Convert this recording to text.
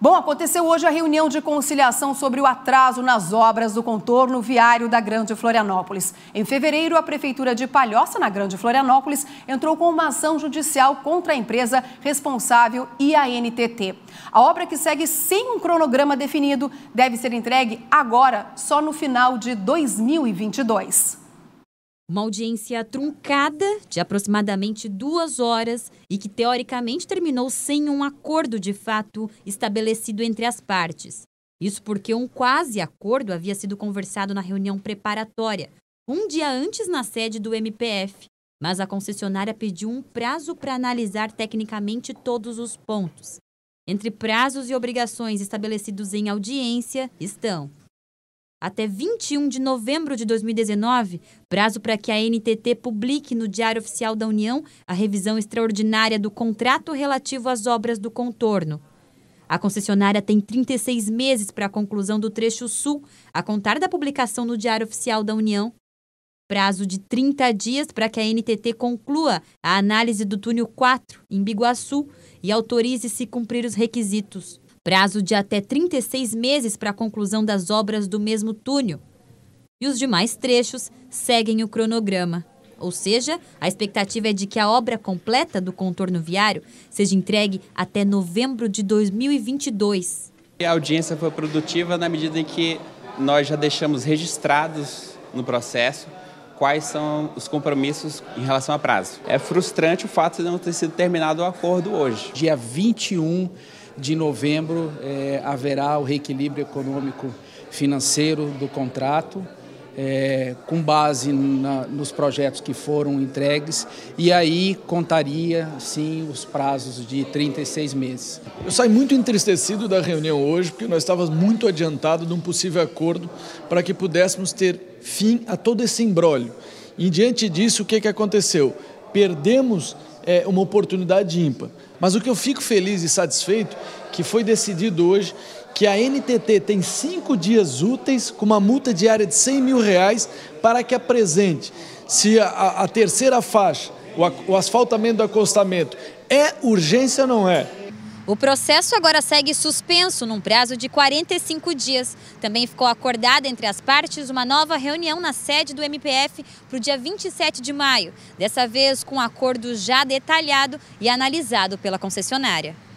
Bom, aconteceu hoje a reunião de conciliação sobre o atraso nas obras do contorno viário da Grande Florianópolis. Em fevereiro, a Prefeitura de Palhoça, na Grande Florianópolis, entrou com uma ação judicial contra a empresa responsável IANTT. A obra, que segue sem um cronograma definido, deve ser entregue agora, só no final de 2022. Uma audiência truncada de aproximadamente duas horas e que teoricamente terminou sem um acordo de fato estabelecido entre as partes. Isso porque um quase acordo havia sido conversado na reunião preparatória, um dia antes na sede do MPF, mas a concessionária pediu um prazo para analisar tecnicamente todos os pontos. Entre prazos e obrigações estabelecidos em audiência estão até 21 de novembro de 2019, prazo para que a NTT publique no Diário Oficial da União a revisão extraordinária do contrato relativo às obras do contorno. A concessionária tem 36 meses para a conclusão do trecho sul, a contar da publicação no Diário Oficial da União. Prazo de 30 dias para que a NTT conclua a análise do túnel 4 em Biguaçu e autorize se cumprir os requisitos prazo de até 36 meses para a conclusão das obras do mesmo túnel. E os demais trechos seguem o cronograma. Ou seja, a expectativa é de que a obra completa do contorno viário seja entregue até novembro de 2022. A audiência foi produtiva na medida em que nós já deixamos registrados no processo quais são os compromissos em relação a prazo. É frustrante o fato de não ter sido terminado o acordo hoje. Dia 21 de novembro é, haverá o reequilíbrio econômico financeiro do contrato, é, com base na, nos projetos que foram entregues, e aí contaria, sim, os prazos de 36 meses. Eu saí muito entristecido da reunião hoje, porque nós estávamos muito adiantados de um possível acordo para que pudéssemos ter fim a todo esse embrólio. E diante disso, o que, que aconteceu? Perdemos é, uma oportunidade ímpar. Mas o que eu fico feliz e satisfeito que foi decidido hoje que a NTT tem cinco dias úteis com uma multa diária de 100 mil reais para que apresente se a, a terceira faixa, o, o asfaltamento do acostamento, é urgência ou não é. O processo agora segue suspenso num prazo de 45 dias. Também ficou acordada entre as partes uma nova reunião na sede do MPF para o dia 27 de maio. Dessa vez com um acordo já detalhado e analisado pela concessionária.